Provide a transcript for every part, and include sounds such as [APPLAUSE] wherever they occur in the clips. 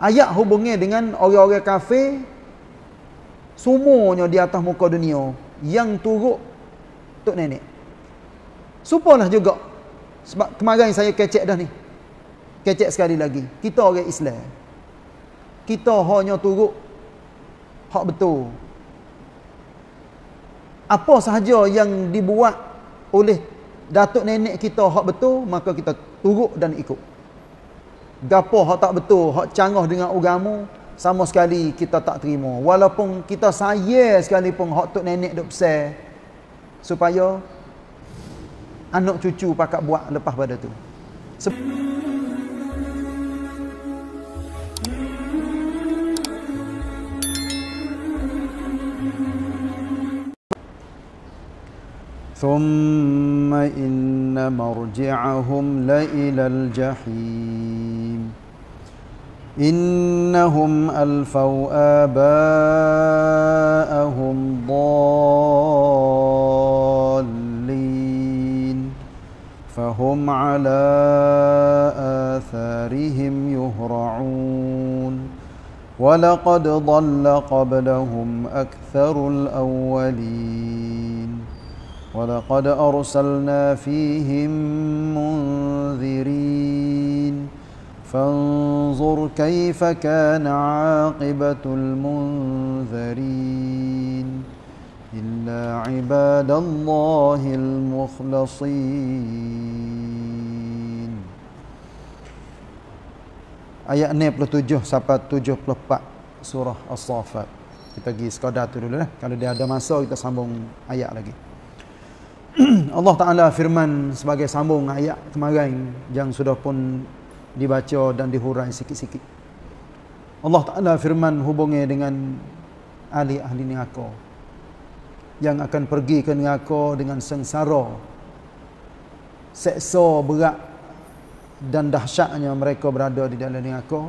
ayat hubungnya dengan orang-orang kafir semuanya di atas muka dunia yang turut tok nenek supalah juga sebab kemarin saya kecek dah ni kecek sekali lagi kita orang Islam kita hanya turut hak betul apa sahaja yang dibuat oleh datuk nenek kita hak betul maka kita turut dan ikut gapo hak tak betul, hak canggah dengan ugamu, sama sekali kita tak terima. Walaupun kita sayang sekali pun hak tok nenek dok besar supaya anak cucu pakak buat lepas pada tu. Sep ثم إن مرجعهم لا إلى الجحيم إنهم ألفوا آباءهم ضالين فهم على آثارهم يهرعون ولقد ضل قبلهم أكثر الأولين ولقد أرسلنا فيهم منذرين فانظر كيف كان عاقبة المنذرين إلا عباد الله المخلصين آية 67 sampai 74 surah As-Safat kita pergi sekadar tu dulu lah kalau dia ada masa kita sambung ayat lagi [CLEARS THROAT] Allah Ta'ala firman sebagai sambung ayat kemarin yang sudah pun dibaca dan dihurai sikit-sikit. Allah Ta'ala firman hubungi dengan ahli-ahli ni aku yang akan pergi ke ni aku dengan sengsara seksa berat dan dahsyatnya mereka berada di dalam ni aku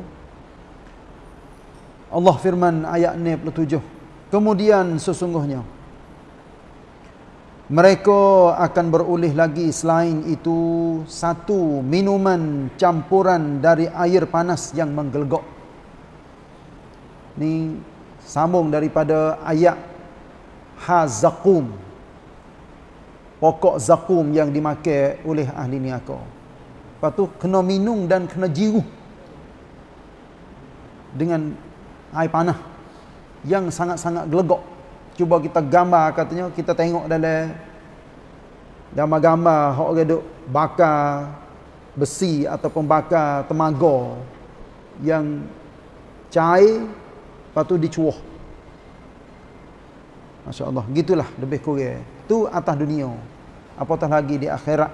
Allah firman ayat 97 kemudian sesungguhnya mereka akan berulih lagi selain itu satu minuman campuran dari air panas yang menggelegok. Ini sambung daripada ayat hazakum Pokok Zakum yang dimakai oleh ahli niaka. Lepas tu, kena minum dan kena jiruh. Dengan air panah yang sangat-sangat gelegok cuba kita gambar katanya kita tengok dalam gambar-gambar hok orang duk bakar besi ataupun bakar temaga yang cair patu dicuah masya-Allah gitulah lebih kurang tu atas dunia apatah lagi di akhirat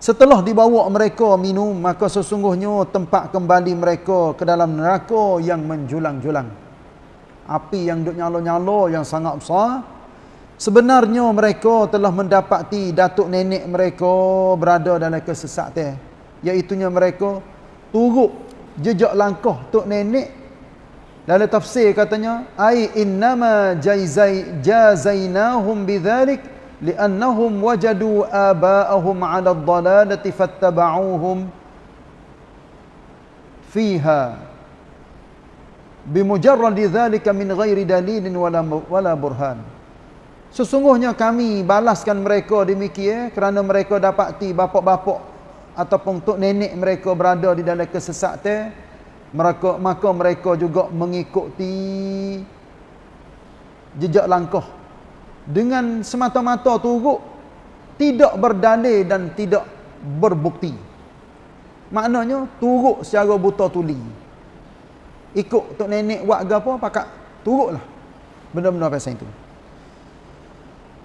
setelah dibawa mereka minum maka sesungguhnya tempat kembali mereka ke dalam neraka yang menjulang-julang api yang duk nyala-nyala yang sangat besar sebenarnya mereka telah mendapati datuk nenek mereka berada dalam kesesatan iaitu nya mereka turuk jejak langkah tok nenek dalam tafsir katanya ai innama jazai jazainahum bidzalik liannahum wajadu aba'ahum 'ala ad-dalalati fattaba'uhum fiha bimujarrad dzalika min ghairi dalilin wala wala burhan sesungguhnya kami balaskan mereka demikian eh, kerana mereka dapati bapak-bapak ataupun tok nenek mereka berada di dalam kesesatan eh. mereka maka mereka juga mengikuti jejak langkah dengan semata-mata turut tidak berdalil dan tidak berbukti maknanya turut secara buta tuli ikut tok nenek buat ke apa pakak turutlah benda-benda pasal itu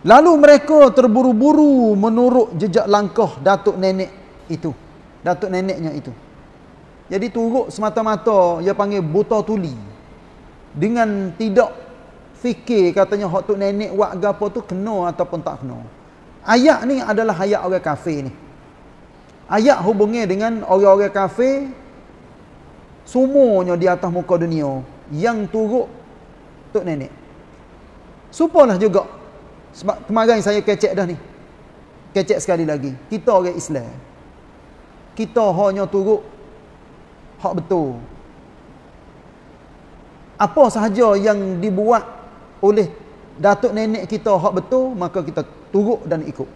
lalu mereka terburu-buru menurut jejak langkah datuk nenek itu datuk neneknya itu jadi turut semata-mata dia panggil buta tuli dengan tidak fikir katanya hak tok nenek buat ke apa tu kena ataupun tak kena ayat ni adalah ayat orang kafir ni ayat hubungnya dengan orang-orang kafir semuanya di atas muka dunia yang turut tok nenek. Supalah juga sebab kemarin saya kecek dah ni. Kecek sekali lagi. Kita orang Islam. Kita hanya turut hak betul. Apa sahaja yang dibuat oleh datuk nenek kita hak betul, maka kita turut dan ikut.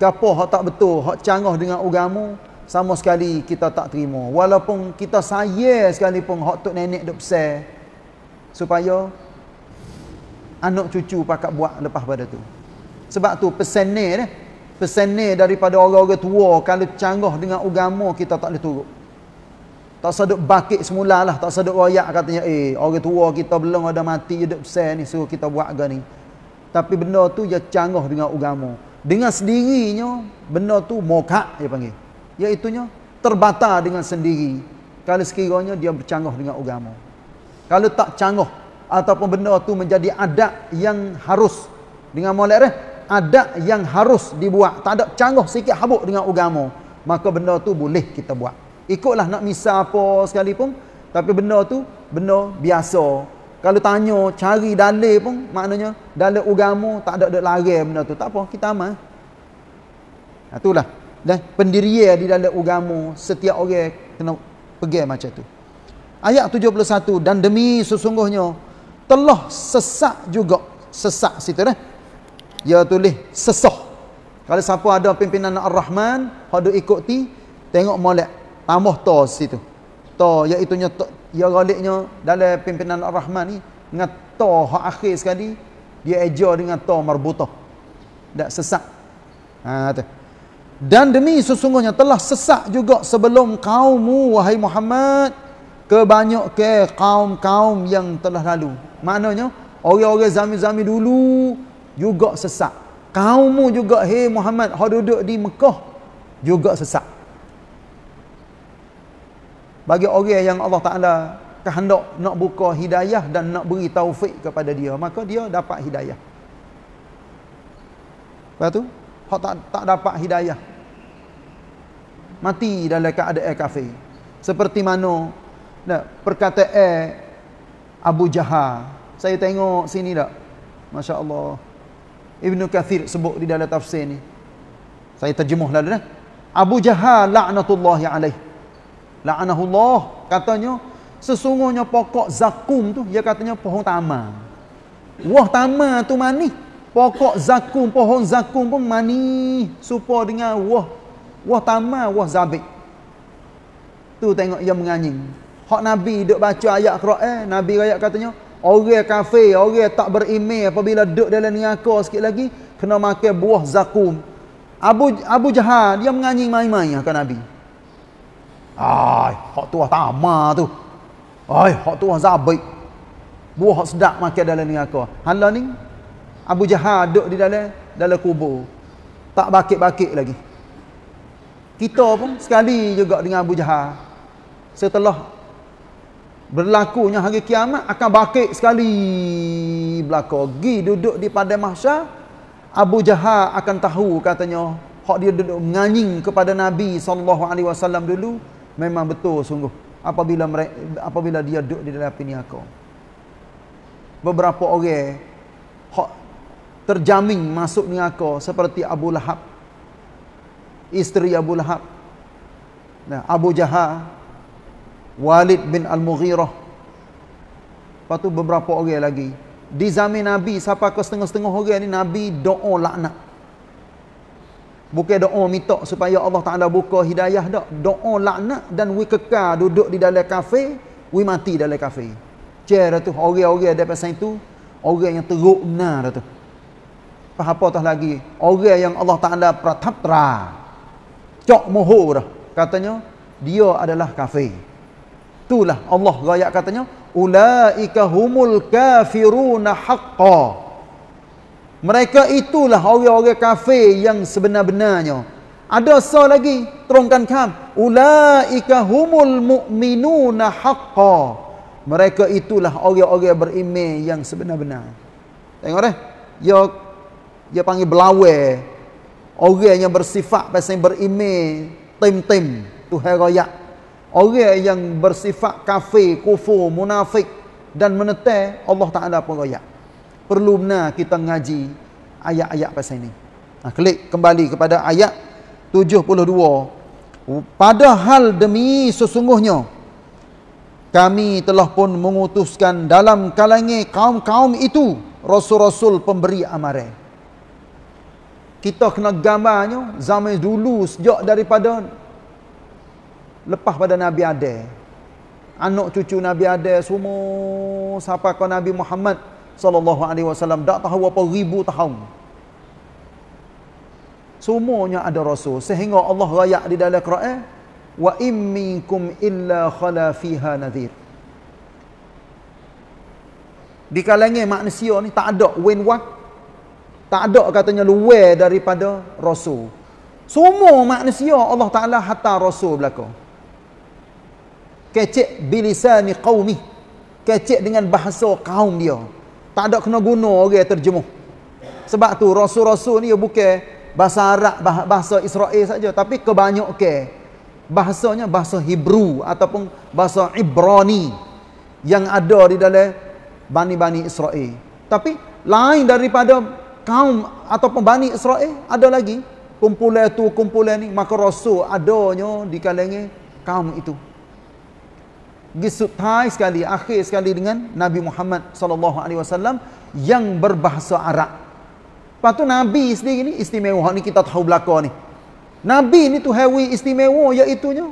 gapoh hak tak betul, hak canggah dengan ugamu sama sekali kita tak terima walaupun kita saya pun hak tok nenek dok besar supaya anak cucu pakak buat lepas pada tu sebab tu pesan ni eh? pesan ni daripada orang-orang tua kalau canggah dengan agama kita tak boleh turut tak sedut bakit semula lah tak sedut royak katanya eh orang tua kita belum ada mati je dok besar ni suruh kita buat ke ni tapi benda tu ya canggah dengan agama dengan sendirinya benda tu mokak dia panggil iaitunya ya terbata dengan sendiri kalau sekiranya dia bercanggah dengan agama. Kalau tak canggah ataupun benda tu menjadi adat yang harus dengan molek dia, adat yang harus dibuat, tak ada canggah sikit habuk dengan agama, maka benda tu boleh kita buat. Ikutlah nak misa apa sekalipun, tapi benda tu benda biasa. Kalau tanya, cari dalil pun, maknanya dalil agama tak ada-ada larang benda tu. Tak apa, kita aman. Itulah dan pendirian di dalam agama setiap orang kena pergi macam tu ayat 71 dan demi sesungguhnya telah sesak juga sesak situ dah ya tulis sesah kalau siapa ada pimpinan ar-rahman hendak ikuti tengok molek tambah to situ to iaitu nya ya galiknya dalam pimpinan ar-rahman ni ngat to hak akhir sekali dia ejar dengan to marbutah dak sesak ha tu dan demi sesungguhnya telah sesak juga sebelum kaummu wahai Muhammad kebanyak ke kaum-kaum yang telah lalu. Maknanya orang-orang zaman-zaman dulu juga sesak. Kaummu juga hai Muhammad ha duduk di Mekah juga sesak. Bagi orang yang Allah Taala kehendak nak buka hidayah dan nak beri taufik kepada dia, maka dia dapat hidayah. Lepas tu hak tak tak dapat hidayah. Mati dalam keadaan kafir. Seperti mana nak perkataan Abu Jahal. Saya tengok sini dak. Masya-Allah. Ibnu Kathir sebut di dalam tafsir ni. Saya terjemuh lalu dah. Abu Jahal laknatullah alaih. La'anahullah katanya sesungguhnya pokok zakum tu dia katanya pohon tamar. Wah tamar tu manis pokok zakum pohon zakum pun mani supo dengan wah wah tamah wah zabik tu tengok yang menganying hak nabi duk baca ayat quran eh? nabi ayat katanya orang kafir orang tak beriman apabila duk dalam neraka sikit lagi kena makan buah zakum abu abu jahal dia menganying main-main kan nabi ai hak tu wah tamah tu ai hak tu wah zabik buah sedap makan dalam neraka hal ni Abu Jahal duduk di dalam dalam kubur. Tak bakit-bakit lagi. Kita pun sekali juga dengan Abu Jahal. Setelah berlakunya hari kiamat, akan bakit sekali belakang. Pergi duduk di padang mahsyar, Abu Jahal akan tahu katanya, hak dia duduk menganying kepada Nabi SAW dulu, memang betul sungguh. Apabila apabila dia duduk di dalam pini aku. Beberapa orang, hak terjamin masuk neraka seperti Abu Lahab isteri Abu Lahab nah Abu Jahal Walid bin Al-Mughirah lepas beberapa orang lagi di zaman Nabi siapa ke setengah-setengah orang ni Nabi doa laknat bukan doa minta supaya Allah Taala buka hidayah dak doa laknat dan we kekal duduk di dalam kafe we mati dalam kafe cerita tu orang-orang depan situ orang yang teruk benar tu apa tu lagi orang yang Allah Taala pratapra cok mohor katanya dia adalah kafir itulah Allah gayak katanya ulaika humul kafiruna haqqo mereka itulah orang-orang kafir yang sebenar-benarnya ada so lagi terungkan kam ulaika humul mu'minuna haqqo mereka itulah orang-orang beriman yang sebenar-benar tengok deh ya dia panggil belawe orang yang bersifat pasal berime tim-tim tu heroya orang yang bersifat kafir kufur munafik dan menetek Allah Taala pun royak perlu benar kita ngaji ayat-ayat pasal ini nah, klik kembali kepada ayat 72 padahal demi sesungguhnya kami telah pun mengutuskan dalam kalangan kaum-kaum itu rasul-rasul pemberi amaran kita kena gambarnya zaman dulu sejak daripada lepas pada Nabi Adel anak cucu Nabi Adel semua siapa kau Nabi Muhammad sallallahu alaihi wasallam dak tahu apa ribu tahun semuanya ada rasul sehingga Allah raya di dalam Quran wa in illa khala fiha nadhir di kalangan manusia ni tak ada when waktu tak ada katanya luar daripada rasul semua manusia Allah taala hatta rasul belaka kecek bilisani qaumi kecik dengan bahasa kaum dia tak ada kena guna orang terjemuh sebab tu rasul-rasul ni bukan bahasa Arab bahasa Israel saja tapi kebanyakan ke bahasanya bahasa Hebrew ataupun bahasa Ibrani yang ada di dalam bani-bani Israel tapi lain daripada kaum ataupun Bani Israel ada lagi kumpulan tu kumpulan ni maka rasul adanya di kalangan kaum itu disertai sekali akhir sekali dengan Nabi Muhammad sallallahu alaihi wasallam yang berbahasa Arab lepas tu nabi sendiri ni istimewa ni kita tahu belaka ni nabi ni tu hawi istimewa iaitu nya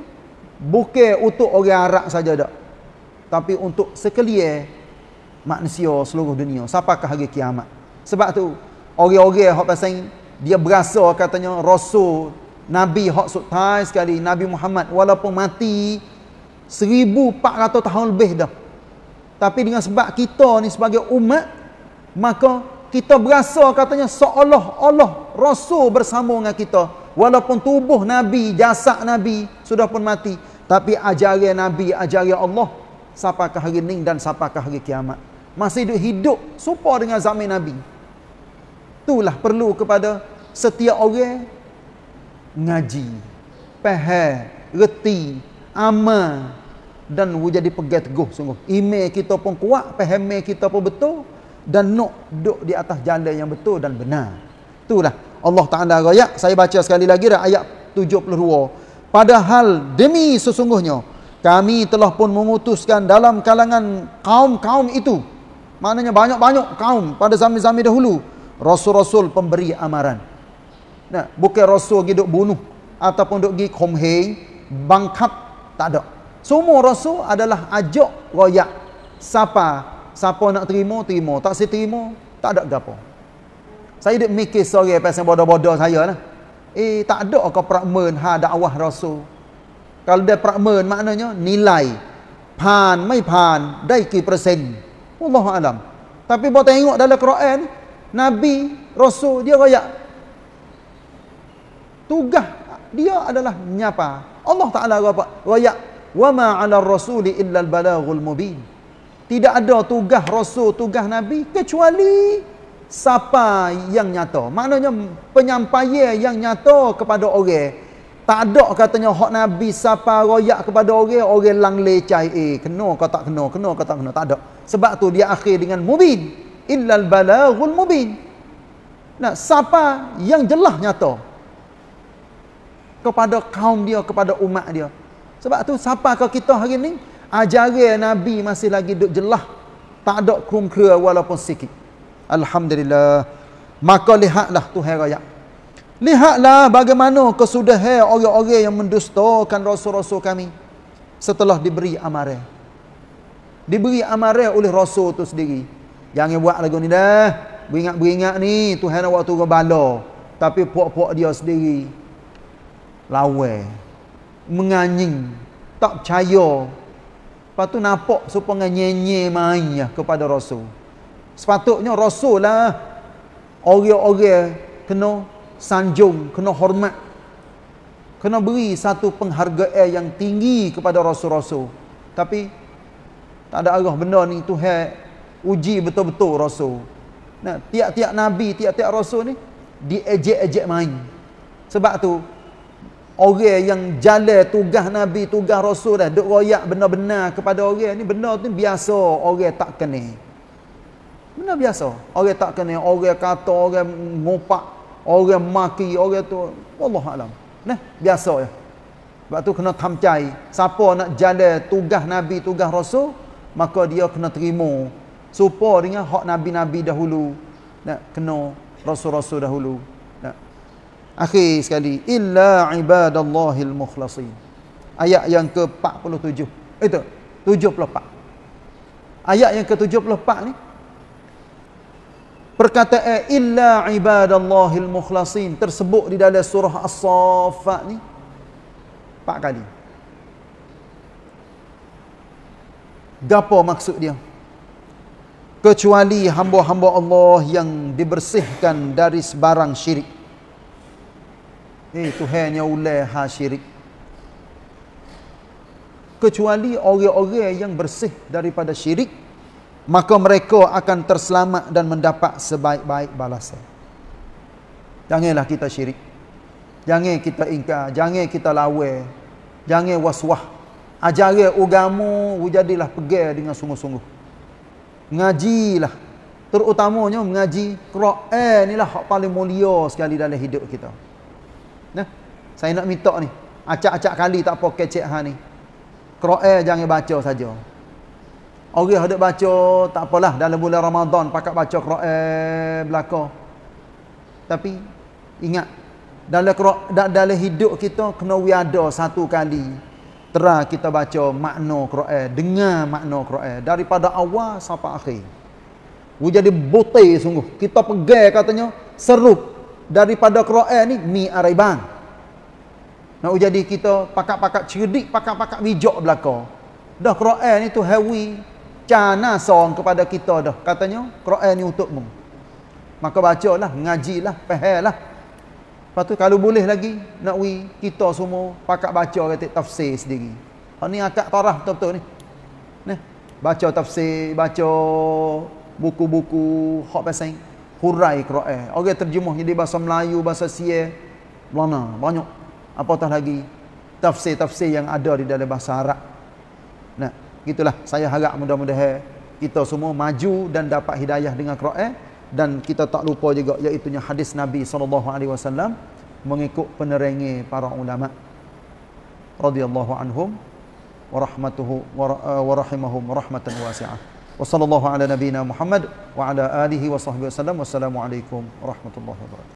bukan untuk orang Arab saja dak tapi untuk sekalian manusia seluruh dunia siapakah hari kiamat sebab tu orang-orang hok pasang dia berasa katanya rasul nabi hok sutai sekali nabi Muhammad walaupun mati 1400 tahun lebih dah tapi dengan sebab kita ni sebagai umat maka kita berasa katanya seolah Allah rasul bersama dengan kita walaupun tubuh nabi jasad nabi sudah pun mati tapi ajaran nabi ajaran Allah sampai ke hari ning dan sampai ke hari kiamat masih hidup, hidup supaya dengan zaman nabi Itulah perlu kepada setiap orang ngaji, faham, reti, amal dan wujud di pegat teguh sungguh. Iman kita pun kuat, faham kita pun betul dan nak duduk di atas jalan yang betul dan benar. Itulah Allah Taala raya. Saya baca sekali lagi dah ayat 72. Padahal demi sesungguhnya kami telah pun mengutuskan dalam kalangan kaum-kaum itu. Maknanya banyak-banyak kaum pada zaman-zaman dahulu. Rasul-rasul pemberi amaran. Nah, bukan rasul pergi duk bunuh ataupun duk pergi komhei bangkap, tak ada. Semua rasul adalah ajak royak. Siapa siapa nak terima, terima. Tak si terima, tak ada gapo. Saya duk mikir sore pasal bodoh-bodoh saya lah. Eh, tak ada ke prakmen ha dakwah rasul. Kalau dia prakmen maknanya nilai pan, mai pan, dai ki persen. Allah alam. Tapi buat tengok dalam Quran Nabi, Rasul, dia raya. Tugas dia adalah nyapa. Allah Ta'ala raya. وَمَا عَلَى الرَّسُولِ إِلَّا balaghul mubin Tidak ada tugas Rasul, tugas Nabi, kecuali siapa yang nyata. Maknanya penyampaian yang nyata kepada orang. Tak ada katanya hak Nabi siapa raya kepada orang, orang lang lecai. Eh, kena kata tak kena, kena kata tak kena. Tak ada. Sebab tu dia akhir dengan mubin illal balaghul mubin. Nah, siapa yang jelas nyata kepada kaum dia, kepada umat dia. Sebab tu siapa kau kita hari ni? Ajaran Nabi masih lagi duk jelas. Tak ada kerumkera walaupun sikit. Alhamdulillah. Maka lihatlah tu heraya. Lihatlah bagaimana kesudahan orang-orang yang mendustakan rasul-rasul kami setelah diberi amarah, Diberi amarah oleh rasul tu sendiri. Jangan buat lagu ni dah. Beringat-beringat ni Tuhan waktu turun bala. Tapi puak-puak dia sendiri lawe, Menganying, tak percaya. Patu nampak supaya nyenye main lah kepada rasul. Sepatutnya rasul lah orang-orang kena sanjung, kena hormat. Kena beri satu penghargaan yang tinggi kepada rasul-rasul. Tapi tak ada arah benda ni Tuhan uji betul-betul rasul. Nah, tiap-tiap nabi, tiap-tiap rasul ni diejek-ejek main. Sebab tu orang yang jalan tugas nabi, tugas rasul dah duk royak benar-benar kepada orang ni benda tu biasa, orang tak kena. Benda biasa. Orang tak kena, orang kata, orang ngopak, orang maki, orang tu Allah alam. Nah, biasa ya. Sebab tu kena tamcai. Siapa nak jalan tugas nabi, tugas rasul, maka dia kena terima Supo dengan hak nabi-nabi dahulu. Nak kena rasul-rasul dahulu. Nak. Akhir sekali illa ibadallahil mukhlasin. Ayat yang ke-47. Itu eh, 74. Ayat yang ke-74 ni perkataan eh, illa ibadallahil mukhlasin tersebut di dalam surah as-saffat ni 4 kali. Gapo maksud dia? kecuali hamba-hamba Allah yang dibersihkan dari sebarang syirik. Ni Tuhan yang ulai ha syirik. Kecuali orang-orang yang bersih daripada syirik, maka mereka akan terselamat dan mendapat sebaik-baik balasan. Janganlah kita syirik. Jangan kita ingkar, jangan kita lawe, jangan waswah. Ajari agama, jadilah pegang dengan sungguh-sungguh ngajilah terutamanya mengaji Quran inilah hak paling mulia sekali dalam hidup kita nah saya nak minta ni acak-acak kali tak apa kecek ha ni Quran jangan baca saja orang hendak baca tak apalah dalam bulan Ramadan pakat baca Quran belaka tapi ingat dalam dalam hidup kita kena wiada satu kali terah kita baca makna Quran, dengan makna Quran daripada awal sampai akhir. Wu jadi botai sungguh. Kita pegang katanya serup daripada Quran ni ni araiban. nah wu jadi kita pakak-pakak cerdik, pakak-pakak bijak belaka. Dah Quran ni tu hawi cana song kepada kita dah katanya Quran ni untukmu. Maka bacalah, ngajilah, pehelah. Lepas tu kalau boleh lagi nak wi kita semua pakak baca kata tafsir sendiri. Ha ni akak taraf betul-betul ni. Nah, baca tafsir, baca buku-buku hak pasal hurai qiraah. Orang okay, terjemah jadi bahasa Melayu, bahasa Sia, mana banyak. Apatah lagi tafsir-tafsir yang ada di dalam bahasa Arab. Nah, gitulah saya harap mudah-mudahan kita semua maju dan dapat hidayah dengan qiraah dan kita tak lupa juga iaitu hadis Nabi sallallahu alaihi wasallam mengikut penerengi para ulama radhiyallahu anhum wa rahmatuhu wa eh, rahimahum rahmatan wasi'ah wa sallallahu ala nabiyyina Muhammad wa ala alihi wa sahbihi wasallam wassalamu alaikum warahmatullahi wabarakatuh